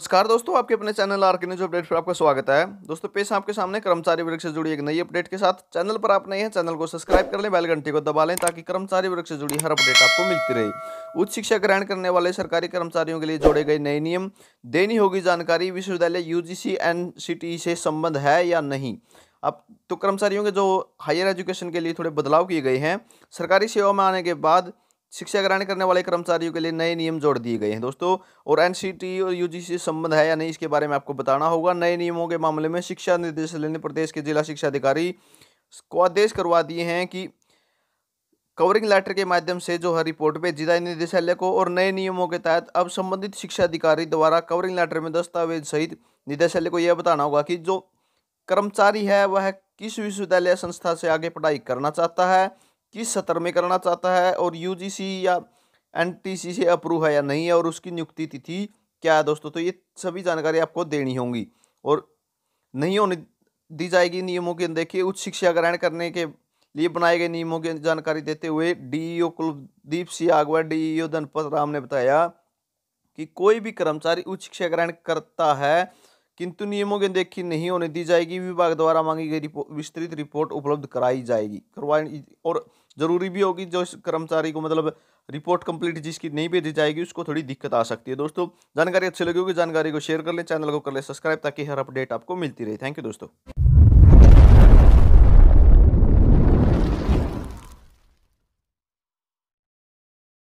नमस्कार दोस्तों आपके अपने channel R K news update पर आपका स्वागत है दोस्तों पेश आपके सामने कर्मचारी वृक्ष से जुड़ी एक नई अपडेट के साथ चैनल पर आप नए हैं चैनल को सब्सक्राइब कर लें बेल घंटी को दबा लें ताकि कर्मचारी वृक्ष से जुड़ी हर अपडेट आपको मिलती रहे उच्च शिक्षा ग्रहण करने वाले सरकारी कर्मचारियों के लिए जोड़े गए नए नियम देनी होगी जानकारी विश्वविद्यालय यू जी e से संबंध है या नहीं अब तो कर्मचारियों के जो हायर एजुकेशन के लिए थोड़े बदलाव किए गए हैं सरकारी सेवा में आने के बाद शिक्षा ग्रहण करने वाले कर्मचारियों के लिए नए नियम जोड़ दिए गए हैं दोस्तों और एन और यू से संबंध है या नहीं इसके बारे में आपको बताना होगा नए नियमों के मामले में शिक्षा निदेशालय ने प्रदेश के जिला शिक्षा अधिकारी को आदेश करवा दिए हैं कि कवरिंग लेटर के माध्यम से जो है रिपोर्ट पे जिला निदेशालय को और नए नियमों के तहत अब संबंधित शिक्षा अधिकारी द्वारा कवरिंग लेटर में दस्तावेज सहित निदेशालय को यह बताना होगा कि जो कर्मचारी है वह किस विश्वविद्यालय संस्था से आगे पढ़ाई करना चाहता है किस सत्र में करना चाहता है और यू या एनटीसी से अप्रूव है या नहीं है और उसकी नियुक्ति तिथि क्या है दोस्तों तो ये सभी जानकारी आपको देनी होंगी और नहीं होने दी जाएगी नियमों के देखिए उच्च शिक्षा ग्रहण करने के लिए बनाए गए नियमों की जानकारी देते हुए डीईओ e कुलदीप सिंह आगवा डीईओ e धनपत राम ने बताया कि कोई भी कर्मचारी उच्च शिक्षा ग्रहण करता है किंतु नियमों के देखी नहीं होने दी जाएगी विभाग द्वारा मांगी गई रिपो, विस्तृत रिपोर्ट उपलब्ध कराई जाएगी करवाई और जरूरी भी होगी जो इस कर्मचारी को मतलब रिपोर्ट कंप्लीट जिसकी नहीं भेजी जाएगी उसको थोड़ी दिक्कत आ सकती है दोस्तों जानकारी अच्छी लगी होगी जानकारी को शेयर कर लें चैनल को कर लें सब्सक्राइब ताकि हर अपडेट आपको मिलती रहे थैंक यू दोस्तों